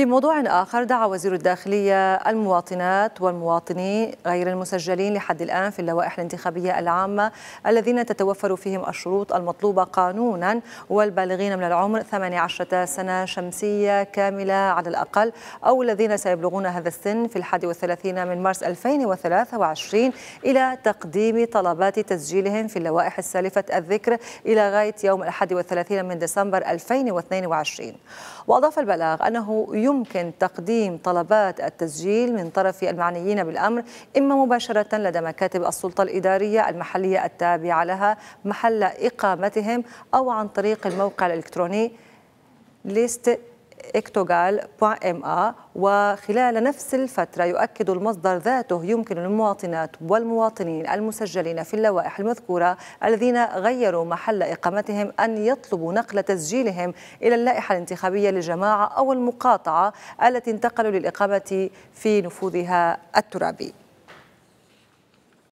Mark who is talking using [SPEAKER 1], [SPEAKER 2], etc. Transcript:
[SPEAKER 1] في موضوع آخر دعا وزير الداخلية المواطنات والمواطنين غير المسجلين لحد الآن في اللوائح الانتخابية العامة الذين تتوفر فيهم الشروط المطلوبة قانونا والبالغين من العمر 18 سنة شمسية كاملة على الأقل أو الذين سيبلغون هذا السن في 31 من مارس 2023 إلى تقديم طلبات تسجيلهم في اللوائح السالفة الذكر إلى غاية يوم 31 من ديسمبر 2022 وأضاف البلاغ أنه يمكن تقديم طلبات التسجيل من طرف المعنيين بالأمر إما مباشرة لدى مكاتب السلطة الإدارية المحلية التابعة لها محل إقامتهم أو عن طريق الموقع الإلكتروني list ectogal.ma وخلال نفس الفترة يؤكد المصدر ذاته يمكن للمواطنات والمواطنين المسجلين في اللوائح المذكورة الذين غيروا محل إقامتهم أن يطلبوا نقل تسجيلهم إلى اللائحة الانتخابية للجماعة أو المقاطعة التي انتقلوا للإقامة في نفوذها الترابي